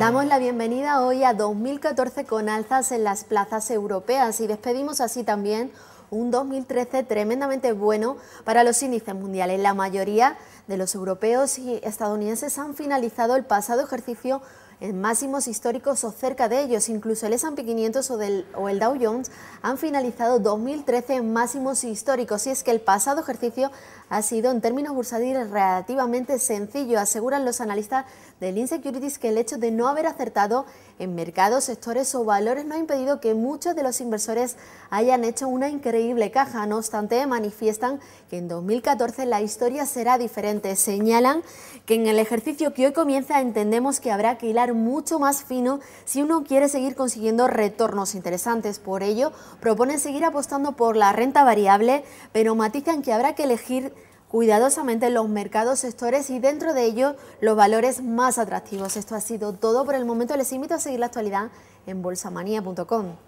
Damos la bienvenida hoy a 2014 con alzas en las plazas europeas y despedimos así también un 2013 tremendamente bueno para los índices mundiales. La mayoría de los europeos y estadounidenses han finalizado el pasado ejercicio en máximos históricos o cerca de ellos. Incluso el S&P 500 o, del, el Dow Jones han finalizado 2013 en máximos históricos. Y es que el pasado ejercicio ha sido en términos bursátiles relativamente sencillo. Aseguran los analistas del Insecurities que el hecho de no haber acertado en mercados, sectores o valores no ha impedido que muchos de los inversores hayan hecho una increíble caja. No obstante, manifiestan que en 2014 la historia será diferente. Señalan que en el ejercicio que hoy comienza entendemos que habrá que hilar mucho más fino si uno quiere seguir consiguiendo retornos interesantes. Por ello, proponen seguir apostando por la renta variable, pero matizan que habrá que elegir cuidadosamente los mercados, sectores y dentro de ellos los valores más atractivos. Esto ha sido todo por el momento. Les invito a seguir la actualidad en bolsamanía.com.